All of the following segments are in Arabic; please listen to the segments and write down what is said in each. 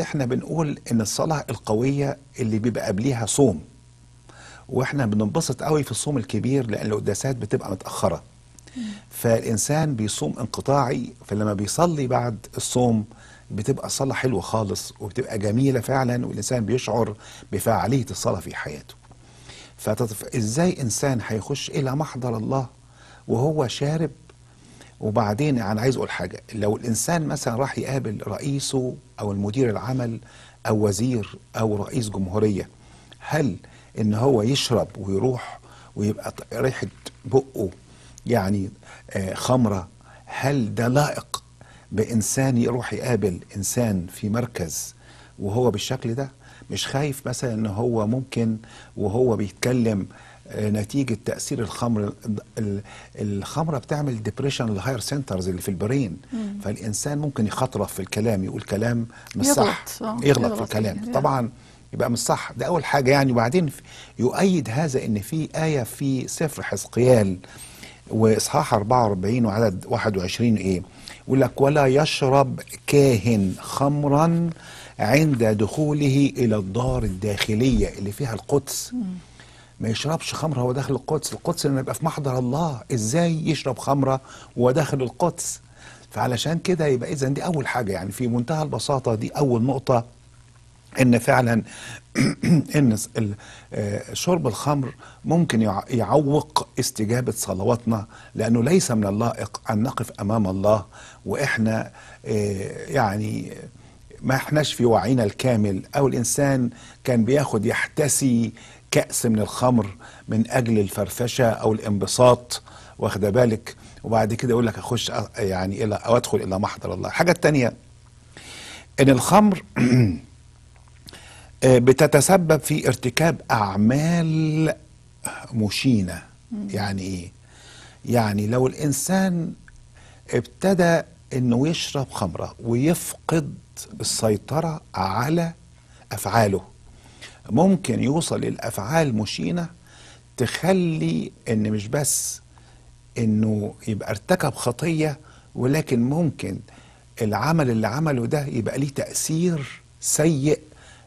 احنا بنقول ان الصلاه القويه اللي بيبقى قبليها صوم واحنا بننبسط قوي في الصوم الكبير لان القداسات بتبقى متاخره فالانسان بيصوم انقطاعي فلما بيصلي بعد الصوم بتبقى صلاه حلوه خالص وبتبقى جميله فعلا والانسان بيشعر بفعاليه الصلاه في حياته فازاي انسان هيخش الى محضر الله وهو شارب وبعدين انا يعني عايز اقول حاجه لو الانسان مثلا راح يقابل رئيسه او المدير العمل او وزير او رئيس جمهوريه هل ان هو يشرب ويروح ويبقى ريحه بقه يعني آه، خمره هل ده لائق بانسان يروح يقابل انسان في مركز وهو بالشكل ده مش خايف مثلا ان هو ممكن وهو بيتكلم آه، نتيجه تاثير الخمر الخمره بتعمل ديبريشن للهاير سنترز اللي في البرين مم. فالانسان ممكن يخطرف في الكلام يقول كلام مش صح يغلط, آه، يغلط في الكلام طبعا يبقى مش صح ده اول حاجه يعني وبعدين يؤيد هذا ان في ايه في سفر حزقيال واصحاح 44 وعدد 21 ايه يقول لك ولا يشرب كاهن خمرا عند دخوله الى الدار الداخليه اللي فيها القدس مم. ما يشربش خمره وهو داخل القدس القدس لما يبقى في محضر الله ازاي يشرب خمره وهو داخل القدس فعلشان كده يبقى اذا دي اول حاجه يعني في منتهى البساطه دي اول نقطه ان فعلا ان آه، شرب الخمر ممكن يعوق استجابه صلواتنا لانه ليس من اللائق ان نقف امام الله واحنا آه، يعني ما احناش في وعينا الكامل او الانسان كان بياخد يحتسي كأس من الخمر من أجل الفرفشة أو الانبساط واخده بالك وبعد كده يقول لك أخش يعني إلى أو أدخل إلى محضر الله الحاجة الثانيه إن الخمر آه، بتتسبب في ارتكاب أعمال مشينة يعني إيه؟ يعني لو الإنسان ابتدى انه يشرب خمره ويفقد السيطره على افعاله ممكن يوصل للافعال مشينه تخلي ان مش بس انه يبقى ارتكب خطيه ولكن ممكن العمل اللي عمله ده يبقى ليه تاثير سيء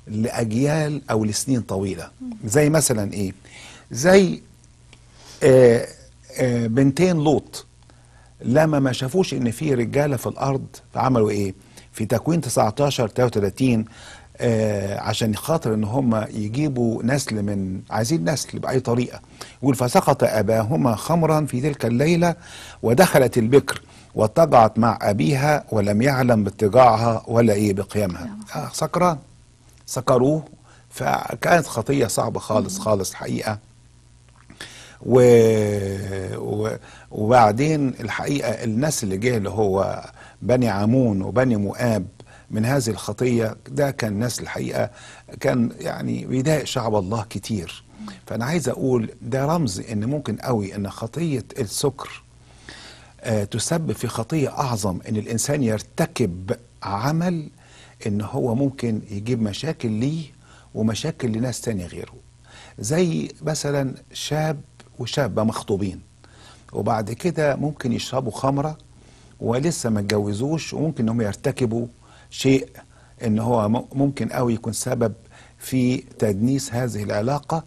لاجيال او لسنين طويله زي مثلا ايه زي آآ آه، آآ آه، بنتين لوط لما ما شافوش ان في رجاله في الارض فعملوا ايه في تكوين 19 33 آه عشان خاطر ان هم يجيبوا نسل من عايزين نسل باي طريقه يقول فسقط اباهما خمرا في تلك الليله ودخلت البكر واتجعت مع ابيها ولم يعلم باتجاعها ولا ايه بقيامها آه سكران سكروه فكانت خطيه صعبه خالص خالص الحقيقه و... و... وبعدين الحقيقه الناس اللي جه اللي هو بني عمون وبني مؤاب من هذه الخطية ده كان ناس الحقيقة كان يعني بيضايق شعب الله كتير فأنا عايز أقول ده رمز إن ممكن قوي إن خطية السكر آه، تسبب في خطية أعظم إن الإنسان يرتكب عمل إن هو ممكن يجيب مشاكل ليه ومشاكل لناس تانية غيره زي مثلا شاب وشابة مخطوبين وبعد كده ممكن يشربوا خمرة ولسه ما اتجوزوش وممكن إنهم يرتكبوا شيء ان هو ممكن قوي يكون سبب في تدنيس هذه العلاقه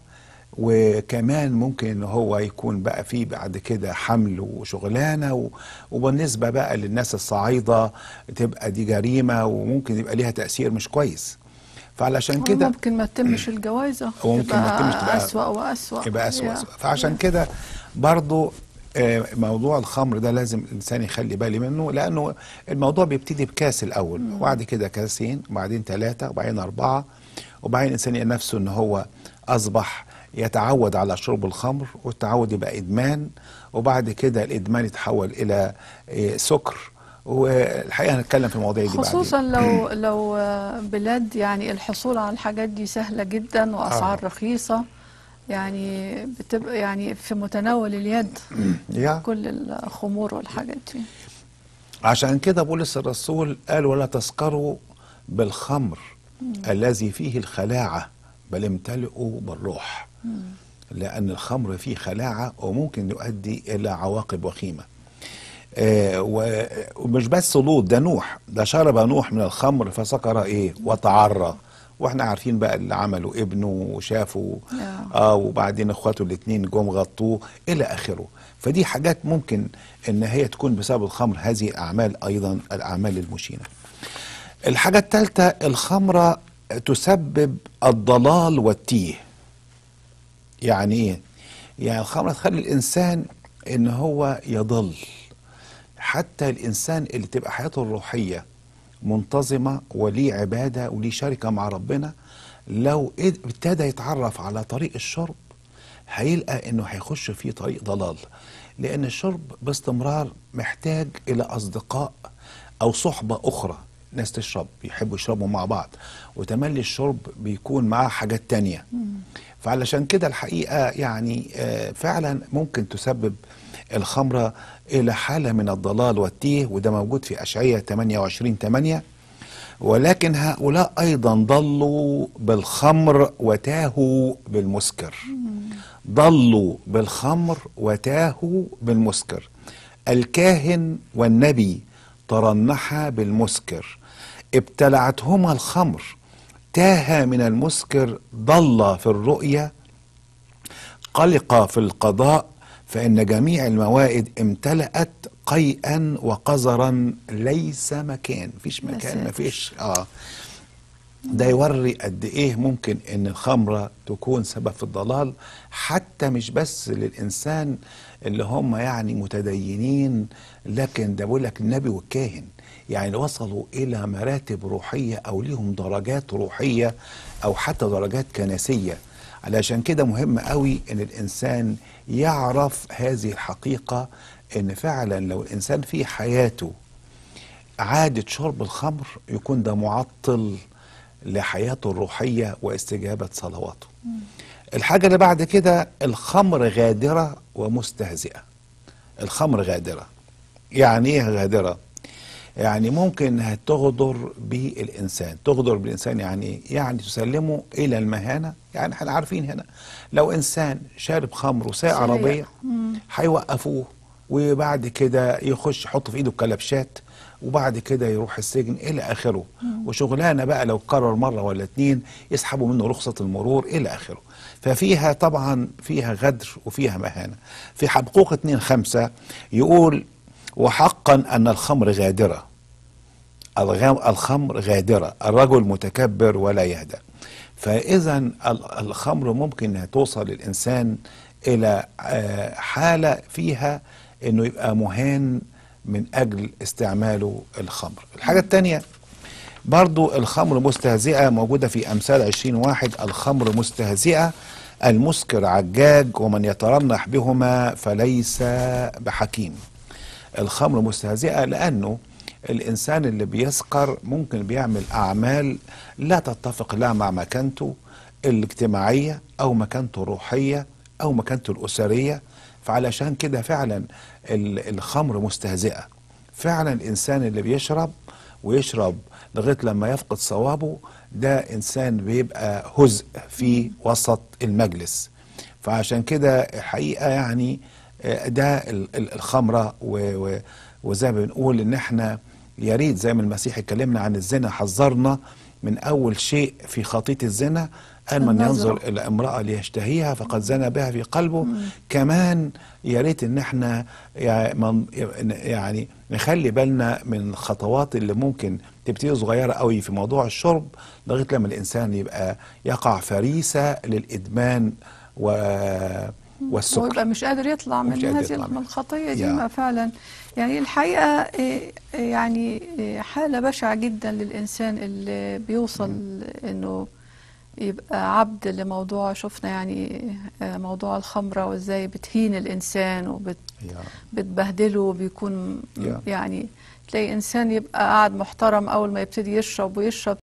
وكمان ممكن ان هو يكون بقى فيه بعد كده حمل وشغلانه وبالنسبه بقى للناس الصعيده تبقى دي جريمه وممكن يبقى ليها تاثير مش كويس فعلشان كده ممكن ما تتمش الجوازه وممكن ما تتمش تبقى اسوء واسوء يبقى اسوء فعشان كده برضو آه، موضوع الخمر ده لازم الانسان يخلي بالي منه لانه الموضوع بيبتدي بكاس الاول وبعد كده كاسين وبعدين ثلاثه وبعدين اربعه وبعدين الانسان نفسه ان هو اصبح يتعود على شرب الخمر والتعود يبقى ادمان وبعد كده الادمان يتحول الى آه، سكر والحقيقه هنتكلم في المواضيع دي خصوصا لو لو بلاد يعني الحصول على الحاجات دي سهله جدا واسعار آه. رخيصه يعني بتبقى يعني في متناول اليد كل الخمور والحاجات دي عشان كده بولس الرسول قال ولا تسكروا بالخمر مم. الذي فيه الخلاعة بل امتلئوا بالروح مم. لأن الخمر فيه خلاعة وممكن يؤدي إلى عواقب وخيمة آه ومش بس لوط ده نوح ده شرب نوح من الخمر فسكر إيه وتعرى واحنا عارفين بقى اللي عمله ابنه وشافه اه وبعدين اخواته الاثنين جم غطوه الى اخره فدي حاجات ممكن ان هي تكون بسبب الخمر هذه الاعمال ايضا الاعمال المشينه الحاجه الثالثه الخمره تسبب الضلال والتيه يعني ايه يعني الخمره تخلي الانسان ان هو يضل حتى الانسان اللي تبقى حياته الروحيه منتظمة وليه عبادة وليه شركة مع ربنا لو ابتدى يتعرف على طريق الشرب هيلقى انه هيخش في طريق ضلال لان الشرب باستمرار محتاج الى اصدقاء او صحبة اخرى ناس تشرب يحبوا يشربوا مع بعض وتملي الشرب بيكون معاه حاجات تانية فعلشان كده الحقيقة يعني آه، فعلا ممكن تسبب الخمرة إلى حالة من الضلال والتيه وده موجود في أشعية 28 8 ولكن هؤلاء أيضا ضلوا بالخمر وتاهوا بالمسكر ضلوا بالخمر وتاهوا بالمسكر الكاهن والنبي ترنحا بالمسكر ابتلعتهما الخمر تاه من المسكر ضل في الرؤيا قلق في القضاء فإن جميع الموائد امتلأت قيئا وقذرا ليس مكان فيش مكان ما فيش آه ده يوري قد ايه ممكن ان الخمرة تكون سبب في الضلال حتى مش بس للانسان اللي هم يعني متدينين لكن ده بيقول لك النبي والكاهن يعني وصلوا الى مراتب روحية او ليهم درجات روحية او حتى درجات كنسية علشان كده مهم قوي ان الانسان يعرف هذه الحقيقه ان فعلا لو الانسان في حياته عاده شرب الخمر يكون ده معطل لحياته الروحيه واستجابه صلواته الحاجه اللي بعد كده الخمر غادره ومستهزئه الخمر غادره يعني ايه غادره يعني ممكن انها تغدر بالانسان تغدر بالانسان يعني ايه يعني تسلمه الى المهانه يعني احنا عارفين هنا لو انسان شارب خمر وسايق عربيه هيوقفوه وبعد كده يخش يحط في ايده الكلبشات وبعد كده يروح السجن الى اخره مم. وشغلانه بقى لو قرر مره ولا اتنين يسحبوا منه رخصه المرور الى اخره ففيها طبعا فيها غدر وفيها مهانه في حبقوق اتنين خمسه يقول وحقا ان الخمر غادره الخمر غادرة الرجل متكبر ولا يهدى فإذا الخمر ممكن توصل الإنسان إلى آه، حالة فيها أنه يبقى مهان من أجل استعماله الخمر الحاجة الثانية برضو الخمر مستهزئة موجودة في أمثال 20 واحد الخمر مستهزئة المسكر عجاج ومن يترنح بهما فليس بحكيم الخمر مستهزئة لأنه الإنسان اللي بيسقر ممكن بيعمل أعمال لا تتفق لا مع مكانته الاجتماعية أو مكانته الروحية أو مكانته الأسرية فعلشان كده فعلا الخمر مستهزئة فعلا الإنسان اللي بيشرب ويشرب لغاية لما يفقد صوابه ده إنسان بيبقى هزء في وسط المجلس فعشان كده حقيقة يعني آه، ده الخمرة وزي ما بنقول إن احنا يا ريت زي ما المسيح اتكلمنا عن الزنا حذرنا من أول شيء في خطية الزنا قال من ينظر إلى امرأة ليشتهيها فقد زنى بها في قلبه مم. كمان يا ريت إن احنا يعني نخلي بالنا من الخطوات اللي ممكن تبتدي صغيرة قوي في موضوع الشرب لغاية لما الإنسان يبقى يقع فريسة للإدمان و والسكر ويبقى مش قادر يطلع من هذه الخطية دي ما فعلا يعني الحقيقة آه، آه، يعني آه، حالة بشعة جدا للإنسان اللي بيوصل إنه يبقى عبد لموضوع شفنا يعني موضوع الخمرة وإزاي بتهين الإنسان وبتبهدله وبيكون يعني تلاقي إنسان يبقى قاعد محترم أول ما يبتدي يشرب ويشرب